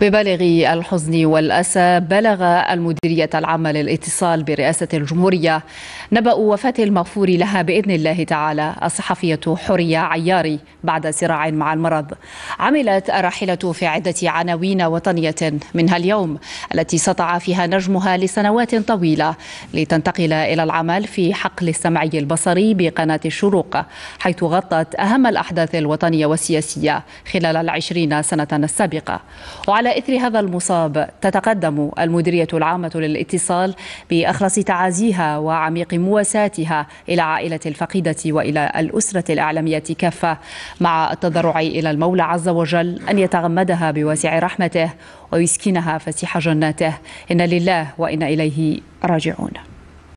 ببالغ الحزن والأسى بلغ المديرية العامة للاتصال برئاسة الجمهورية نبأ وفاة المغفور لها بإذن الله تعالى الصحفية حورية عياري بعد صراع مع المرض عملت الراحلة في عدة عناوين وطنية منها اليوم التي سطع فيها نجمها لسنوات طويلة لتنتقل إلى العمل في حقل السمعي البصري بقناة الشروق حيث غطت أهم الأحداث الوطنية والسياسية خلال العشرين سنة السابقة وعلى على إثر هذا المصاب تتقدم المديرية العامة للاتصال بأخلص تعازيها وعميق مواساتها إلى عائلة الفقيدة وإلى الأسرة الإعلامية كافة مع التضرع إلى المولى عز وجل أن يتغمدها بواسع رحمته ويسكنها فسيح جناته إن لله وإن إليه راجعون